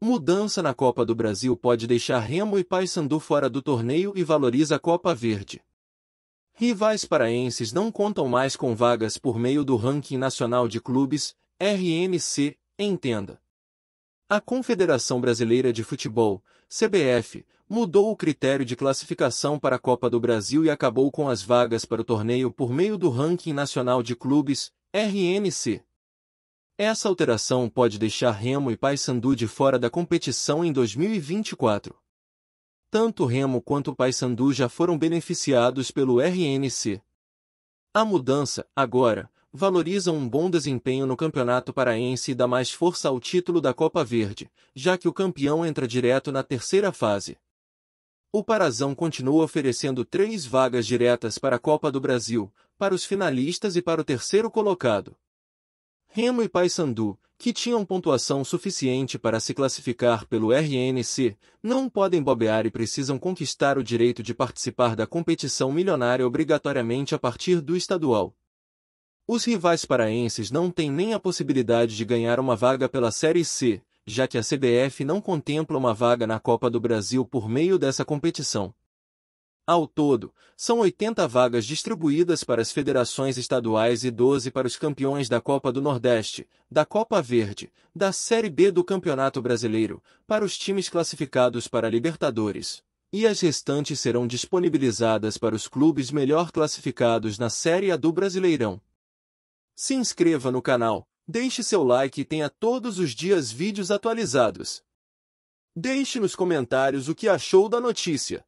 Mudança na Copa do Brasil pode deixar Remo e Paysandu fora do torneio e valoriza a Copa Verde. Rivais paraenses não contam mais com vagas por meio do Ranking Nacional de Clubes, RNC, entenda. A Confederação Brasileira de Futebol, CBF, mudou o critério de classificação para a Copa do Brasil e acabou com as vagas para o torneio por meio do Ranking Nacional de Clubes, RNC. Essa alteração pode deixar Remo e Paysandu de fora da competição em 2024. Tanto Remo quanto Paysandu já foram beneficiados pelo RNC. A mudança, agora, valoriza um bom desempenho no Campeonato Paraense e dá mais força ao título da Copa Verde, já que o campeão entra direto na terceira fase. O Parazão continua oferecendo três vagas diretas para a Copa do Brasil, para os finalistas e para o terceiro colocado. Remo e Paysandu, que tinham pontuação suficiente para se classificar pelo RNC, não podem bobear e precisam conquistar o direito de participar da competição milionária obrigatoriamente a partir do estadual. Os rivais paraenses não têm nem a possibilidade de ganhar uma vaga pela Série C, já que a CBF não contempla uma vaga na Copa do Brasil por meio dessa competição. Ao todo, são 80 vagas distribuídas para as federações estaduais e 12 para os campeões da Copa do Nordeste, da Copa Verde, da Série B do Campeonato Brasileiro, para os times classificados para Libertadores, e as restantes serão disponibilizadas para os clubes melhor classificados na Série A do Brasileirão. Se inscreva no canal, deixe seu like e tenha todos os dias vídeos atualizados. Deixe nos comentários o que achou da notícia.